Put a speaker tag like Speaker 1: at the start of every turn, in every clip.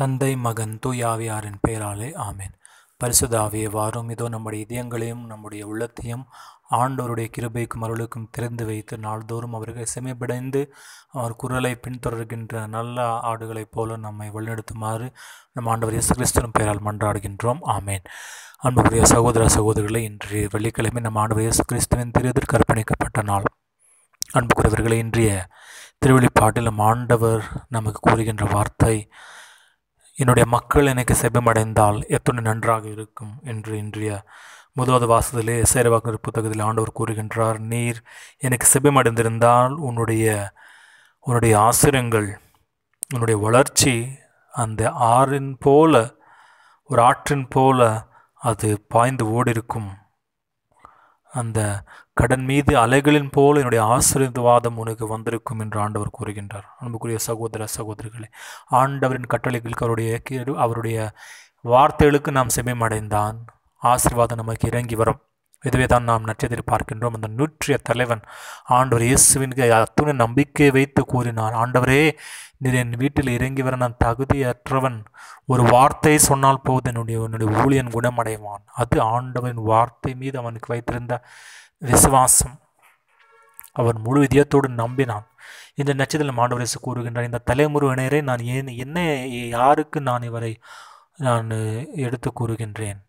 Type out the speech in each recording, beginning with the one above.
Speaker 1: தந்தை மகன் தூயாவியாரின் பெயராலே ஆமேன் பரிசுதாவிய வாரும் இதோ நம்முடைய இதயங்களையும் நம்முடைய உள்ளத்தையும் ஆண்டோருடைய கிருபைக்கும் அருளுக்கும் திறந்து வைத்து நாள்தோறும் அவர்கள் செமைப்படைந்து அவர் குரலை பின்தொடர்கின்ற நல்ல ஆடுகளைப் போல நம்மை வழிநடத்துமாறு நம் ஆண்டவர் இயேசு கிறிஸ்துவின் பெயரால் மன்றாடுகின்றோம் ஆமேன் அன்புக்குரிய சகோதர சகோதரிகளை இன்றைய வெள்ளிக்கிழமை நம் ஆண்டவர் இயேசு கிறிஸ்துவின் திருதிற்கு அர்ப்பணிக்கப்பட்ட நாள் அன்புக்குரியவர்களை இன்றைய திருவெளிப்பாட்டில் நம் ஆண்டவர் நமக்கு கூறுகின்ற வார்த்தை என்னுடைய மக்கள் எனக்கு செபமடைந்தால் எத்தனை நன்றாக இருக்கும் என்று இன்றைய முதலாவது வாசத்திலே சேரவாக்கர் புத்தகத்தில் ஆண்டவர் கூறுகின்றார் நீர் எனக்கு செபமடைந்திருந்தால் உன்னுடைய உன்னுடைய ஆசிரியங்கள் உன்னுடைய வளர்ச்சி அந்த ஆறின் போல ஒரு ஆற்றின் போல அது பாய்ந்து ஓடிருக்கும் அந்த கடன் மீது அலைகளின் போல் என்னுடைய ஆசீர்வாதம் உனக்கு வந்திருக்கும் என்று ஆண்டவர் கூறுகின்றார் அன்புக்குரிய சகோதர சகோதரிகளே ஆண்டவரின் கட்டளைகளுக்கு அவருடைய அவருடைய வார்த்தைகளுக்கு நாம் அடைந்தான் ஆசீர்வாதம் நமக்கு இறங்கி வரும் இதுவே தான் நாம் நட்சத்திர பார்க்கின்றோம் அந்த நூற்றிய தலைவன் ஆண்டவர் இயேசுவின் அத்துணை நம்பிக்கையை வைத்து கூறினார் ஆண்டவரே நீர் என் வீட்டில் இறங்கி வர நான் தகுதியற்றவன் ஒரு வார்த்தை சொன்னால் போது என்னுடைய உன்னுடைய ஊழியன் குணமடைவான் அது ஆண்டவரின் வார்த்தை மீது அவனுக்கு வைத்திருந்த விசுவாசம் அவன் முழு இதயத்தோடு நம்பினான் இந்த நட்சத்திரம் ஆண்டவர் இயேசு கூறுகின்றார் இந்த தலைமுறையினரை நான் ஏன் என்ன யாருக்கு நான் இவரை நான் எடுத்து கூறுகின்றேன்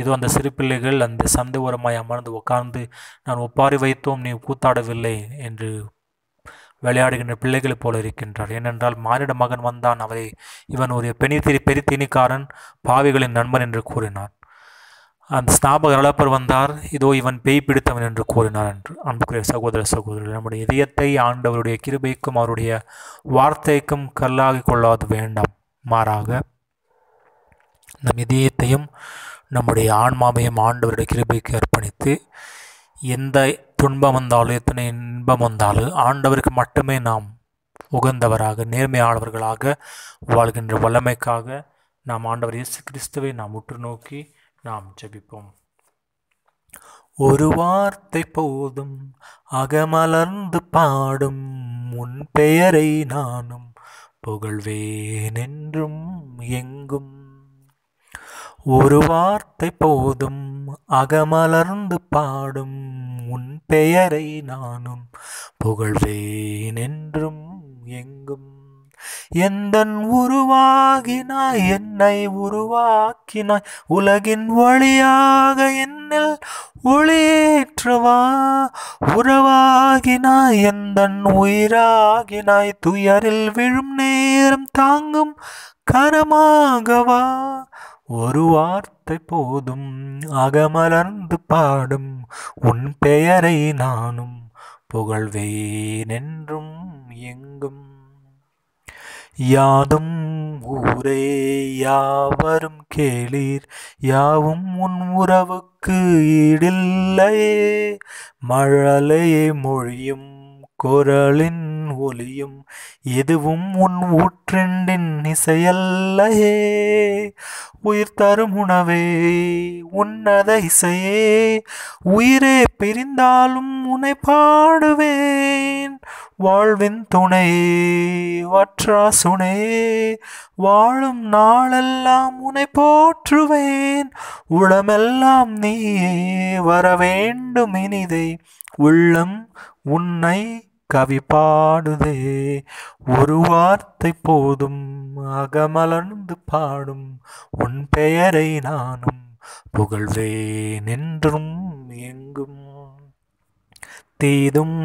Speaker 1: இதோ அந்த சிறு பிள்ளைகள் அந்த சந்தை உரமாய் அமர்ந்து உட்கார்ந்து நான் ஒப்பாரி வைத்தோம் நீ கூத்தாடவில்லை என்று விளையாடுகின்ற பிள்ளைகளைப் போல இருக்கின்றார் ஏனென்றால் மானிட மகன் வந்தான் அவரை இவன் ஒரு பெனித்திரி பெரித்தினிக்காரன் பாவிகளின் நண்பன் என்று கூறினார் அந்த ஸ்நாபக அளப்பர் வந்தார் இதோ இவன் பேய் பிடித்தவன் என்று கூறினார் என்று அன்புக்குரிய சகோதர சகோதரர் நம்முடைய இதயத்தை ஆண்டவருடைய கிருபைக்கும் அவருடைய வார்த்தைக்கும் கல்லாகி கொள்ளாது வேண்டாம் மாறாக நம் இதயத்தையும் நம்முடைய ஆன்மாவையும் ஆண்டவருடைய கிருபைக்கு அர்ப்பணித்து எந்த துன்பம் வந்தாலும் எத்தனை இன்பம் வந்தாலும் ஆண்டவருக்கு மட்டுமே நாம் உகந்தவராக நேர்மையானவர்களாக வாழ்கின்ற வல்லமைக்காக நாம் ஆண்டவர் இயேசு கிறிஸ்துவை நாம் உற்று நோக்கி நாம் ஜபிப்போம் ஒரு வார்த்தை போதும்
Speaker 2: அகமலர்ந்து பாடும் உன் பெயரை நானும் புகழ்வேன் என்றும்
Speaker 1: எங்கும் ஒரு வார்த்தை போதும்
Speaker 2: அகமலர்ந்து பாடும் உன் பெயரை
Speaker 1: நானும் புகழ்வேன் என்றும் எங்கும்
Speaker 2: எந்தன் உருவாகினாய் என்னை உருவாக்கினாய் உலகின் வழியாக என்னில் ஒளியேற்றவா உறவாகினாய் எந்தன் உயிராகினாய் துயரில் விழும் நேரம் தாங்கும் கரமாகவா ஒரு வார்த்தை போதும் அகமலர்ந்து பாடும் உன் பெயரை நானும் புகழ்வேனென்றும் எங்கும் யாதும் ஊரே யாவரும் கேளீர் யாவும் உன் உறவுக்கு ஈடில்லையே மழலையே மொழியும் குரலின் ஒலியும் எதுவும் உன் ஊற்றெண்டின் இசையல்லையே உயிர் தரும் உணவே உன்னத இசையே உயிரே பிரிந்தாலும் உன்னை பாடுவேன் வாழ்வின் துணையே வற்றா சுனையே வாழும் நாளெல்லாம் உனை போற்றுவேன் உளமெல்லாம் நீயே வர வேண்டும் இனிதை உள்ளம் உன்னை கவி பாடுதே ஒரு வார்த்தை போதும் அகமலர்ந்து பாடும் உன் பெயரை நானும்
Speaker 1: புகழ்வேன் என்றும் எங்கும் தீதும்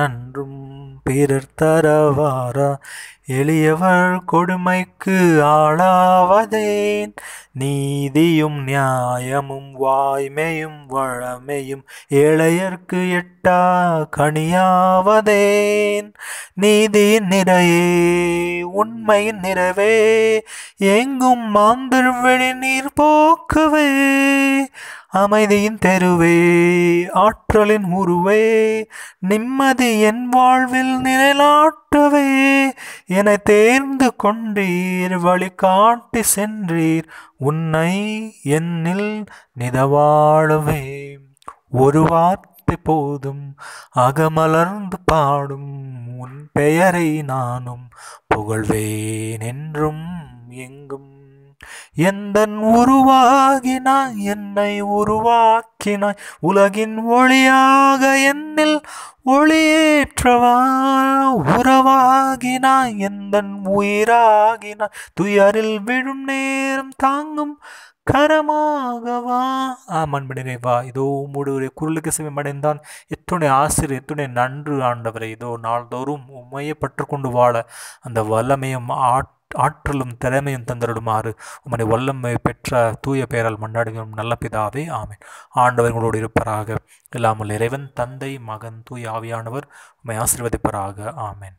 Speaker 2: நன்றும் பிறர் தரவாரா எளியவர் கொடுமைக்கு ஆளாவதேன் நீதியும் நியாயமும் வாய்மையும் வழமையும் ஏழையர்க்கு எட்டா கனியாவதேன் நீதியின் நிறையே உண்மையின் நிறவே எங்கும் வெளி நீர் போக்குவே அமைதியின் தெருவே ஆற்றலின் உருவே நிம்மதி என் வாழ்வில் நிழலாட்டுவே என தேர்ந்து கொண்டீர் வழிகாட்டி சென்றீர் உன்னை என்னில் நிதவாழுவே ஒரு வார்த்தை போதும் அகமலர்ந்து பாடும் உன் பெயரை நானும் புகழ்வேன் என்றும் எங்கும் எந்தன் உருவாகினாய் என்னை உருவாக்கினாய் உலகின் ஒளியாக என்னில் ஒளியேற்றவா உறவாகினாய் எந்தன் உயிராகினாய் துயரில் விழும் நேரம் தாங்கும் கரமாகவா
Speaker 1: ஆம் அன்பனிலே வா இதோ உம்முடைய குரலுக்கு சிவமடைந்தான் எத்துணை ஆசிரியர் எத்துணை நன்று ஆண்டவரை இதோ நாள்தோறும் உண்மையை பற்றுக்கொண்டு வாழ அந்த வல்லமையும் ஆற்றலும் திறமையும் தந்தருடுமாறு உமனை வல்லமை பெற்ற தூய பெயரால் மண்டாடுகிறோம் நல்ல பிதாவே ஆமேன் ஆண்டவர் இருப்பராக இல்லாமல் இறைவன் தந்தை மகன் தூய் ஆவியானவர் உண்மை ஆசிர்வதிப்பராக ஆமேன்